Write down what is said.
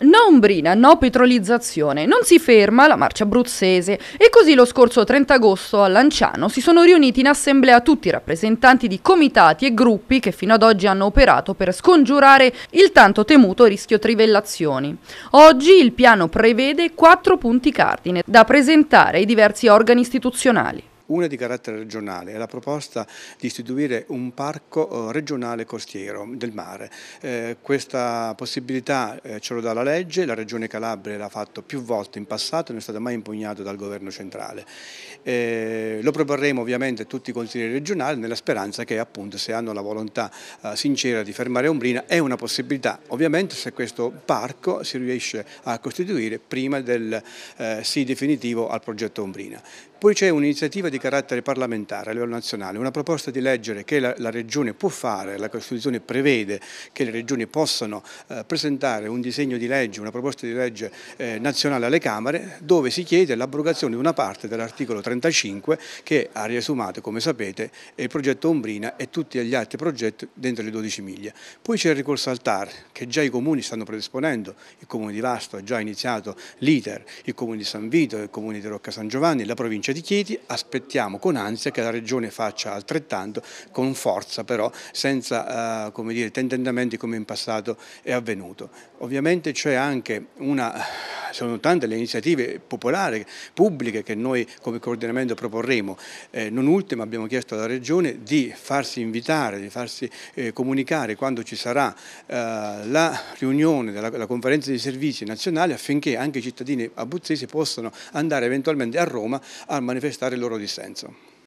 No Umbrina, no petrolizzazione, non si ferma la marcia abruzzese e così lo scorso 30 agosto a Lanciano si sono riuniti in assemblea tutti i rappresentanti di comitati e gruppi che fino ad oggi hanno operato per scongiurare il tanto temuto rischio trivellazioni. Oggi il piano prevede quattro punti cardine da presentare ai diversi organi istituzionali. Una di carattere regionale è la proposta di istituire un parco eh, regionale costiero del mare. Eh, questa possibilità eh, ce lo dà la legge, la Regione Calabria l'ha fatto più volte in passato, non è stata mai impugnata dal governo centrale. Eh, lo proporremo ovviamente a tutti i consiglieri regionali nella speranza che appunto se hanno la volontà eh, sincera di fermare Ombrina è una possibilità, ovviamente se questo parco si riesce a costituire prima del eh, sì definitivo al progetto Ombrina. Poi c'è un'iniziativa di carattere parlamentare a livello nazionale, una proposta di legge che la, la, Regione può fare, la Costituzione prevede che le Regioni possano eh, presentare un disegno di legge, una proposta di legge eh, nazionale alle Camere dove si chiede l'abrogazione di una parte dell'articolo 35 che ha riassumato, come sapete, il progetto Ombrina e tutti gli altri progetti dentro le 12 miglia. Poi c'è il ricorso al TAR che già i comuni stanno predisponendo, il comune di Vasto ha già iniziato l'ITER, il comune di San Vito, il comune di Rocca San Giovanni, la provincia provincia di Chieti, aspettiamo con ansia che la Regione faccia altrettanto con forza però, senza eh, come dire, tentennamenti come in passato è avvenuto. Ovviamente c'è anche una, eh, sono tante le iniziative popolari, pubbliche che noi come coordinamento proporremo, eh, non ultima abbiamo chiesto alla Regione di farsi invitare, di farsi eh, comunicare quando ci sarà eh, la riunione della la conferenza dei servizi nazionali affinché anche i cittadini abruzzesi possano andare eventualmente a Roma a a manifestare il loro dissenso.